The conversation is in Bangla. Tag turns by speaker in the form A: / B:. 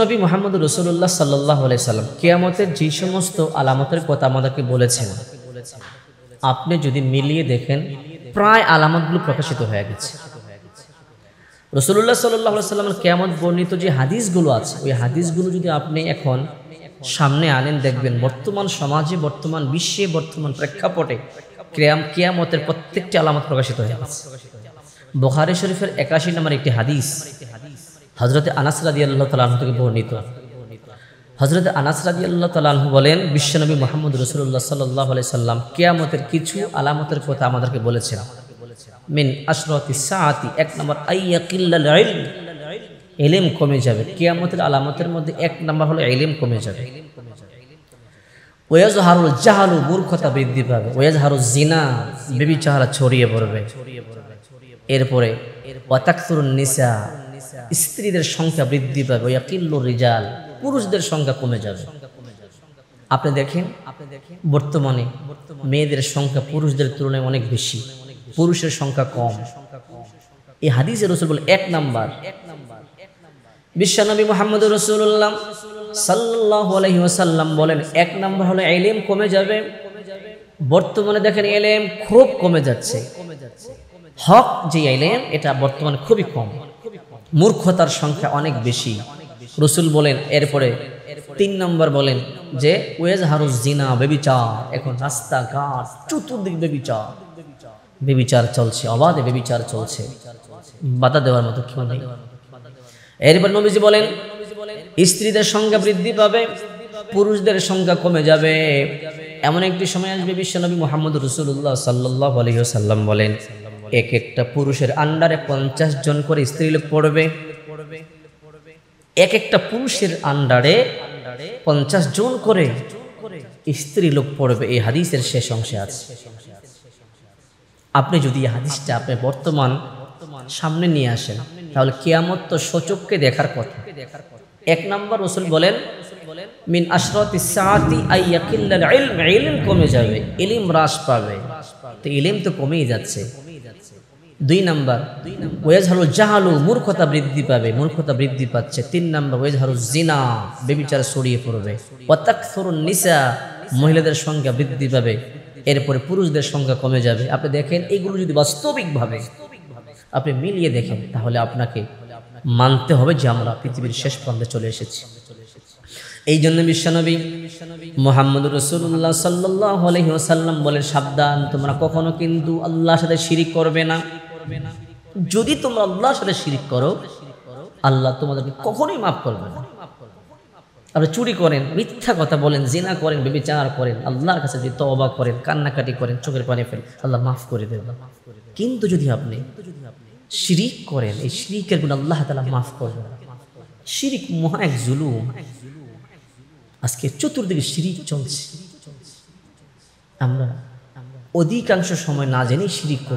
A: নবী মোহাম্মদ রসুল্লাহ সাল্লাহ সাল্লাম কেয়ামতের যে সমস্ত আলামতের কথা আমাদেরকে বলেছেন আপনি যদি মিলিয়ে দেখেন প্রায় আলামতগুলো প্রকাশিত হয়ে গেছে রসুল্লাহ সাল্লাহ সাল্লামের কেয়ামত বর্ণিত যে হাদিসগুলো আছে ওই হাদিসগুলো যদি আপনি এখন সামনে আনেন দেখবেন বর্তমান সমাজে বর্তমান বিশ্বে বর্তমান প্রেক্ষাপটে ক্রিয়াম কেয়ামতের প্রত্যেকটি আলামত প্রকাশিত হয়ে গেছে বোখারি শরীফের একাশি হাদিস একটি হাদিস হজরতে আনাস আল্লাহ তালাহ থেকে বর্ণিত হজরত আনাসরাদি আল্লাহ তালাহ বলেন বিশ্বনবী মোহাম্মদ রসুল্লাহ সাল্লাহ সাল্লাম কেয়ামতের কিছু আলামতের কথা আমাদেরকে বলেছেন মিন আশরতি সাহাতি এক নম্বর আইয়াকিল্লাল এলেম কমে যাবে কেয়ামতের আলামতের মধ্যে এক নম্বর হলো এলেম কমে যাবে ওয়াজ হারুল জাহালু মূর্খতা বৃদ্ধি পাবে ওয়াজ হারুল জিনা বেবি চাহারা ছড়িয়ে পড়বে এরপরে ওয়াতাকসুর নিসা স্ত্রীদের সংখ্যা বৃদ্ধি পাবে রিজাল পুরুষদের সংখ্যা কমে যাবে আপনি দেখেন বর্তমানে মেয়েদের সংখ্যা পুরুষদের তুলনায় অনেক বেশি পুরুষের সংখ্যা কম এই হাদিসে রসুল বলে এক নাম্বার বিশ্বনবী মোহাম্মদ রসুল্লাহ সাল্লাহ বলেন এক নাম্বার হলো এলিম কমে যাবে বর্তমানে দেখেন এলেম খুব কমে যাচ্ছে হক যে এলিম এটা বর্তমানে খুবই কম মূর্খতার সংখ্যা অনেক বেশি রসুল বলেন এরপরে তিন নম্বর বলেন যে ওয়েজ হারুস জিনা বেবিচা এখন রাস্তাঘাট চতুর্দিক বেবিচা বেবিচার চলছে অবাধে বেবিচার চলছে বাধা দেওয়ার মতো কেউ নেই এরপর নবীজি বলেন স্ত্রীদের সংখ্যা বৃদ্ধি পাবে পুরুষদের সংখ্যা কমে যাবে এমন একটি সময় আসবে বিশ্বনবী মোহাম্মদ রসুল্লাহ সাল্লাহ আলহিহ সাল্লাম বলেন এক একটা পুরুষের আন্ডারে পঞ্চাশ জন করে লোক পড়বে এক একটা পুরুষের আন্ডারে পঞ্চাশ জন করে স্ত্রী লোক পড়বে এই হাদিসের শেষ অংশে আছে আপনি যদি এই হাদিসটা আপনি বর্তমান সামনে নিয়ে আসেন তাহলে কেয়ামত তো সচককে দেখার কথা এক নম্বর রসুল বলেন মিন আশরত কমে যাবে ইলিম হ্রাস পাবে তো ইলিম তো কমেই যাচ্ছে দুই নাম্বার ওয়েজহারুল জাহালু মূর্খতা বৃদ্ধি পাবে মূর্খতা বৃদ্ধি পাচ্ছে তিন নাম্বার ওয়েজহারুল জিনা বেবিচার ছড়িয়ে পড়বে ওয়াতাকসরুল নিসা মহিলাদের সংখ্যা বৃদ্ধি পাবে এরপরে পুরুষদের সংখ্যা কমে যাবে আপনি দেখেন এগুলো যদি বাস্তবিকভাবে আপনি মিলিয়ে দেখেন তাহলে আপনাকে মানতে হবে যে আমরা পৃথিবীর শেষ প্রান্তে চলে এসেছি এই জন্য বিশ্বনবী মোহাম্মদ রসুল্লাহ সাল্লাহ আলহিহাসাল্লাম বলে সাবধান তোমরা কখনো কিন্তু আল্লাহর সাথে শিরিক করবে না যদি তোমরা আল্লাহর সাথে শিরিক করো আল্লাহ তোমাদেরকে কখনোই মাফ করবে না আপনি চুরি করেন মিথ্যা কথা বলেন জিনা করেন চার করেন আল্লাহর কাছে যদি তবা করেন কান্নাকাটি করেন চোখের পানি ফেলেন আল্লাহ মাফ করে দেবেন কিন্তু যদি আপনি শিরিক করেন এই শিরিকের গুণ আল্লাহ তালা মাফ করবেন শিরিক মহা এক জুলুম আজকে চতুর্দিকে শিরিক চলছে আমরা অধিকাংশ সময় না জেনেই শিরিক করছি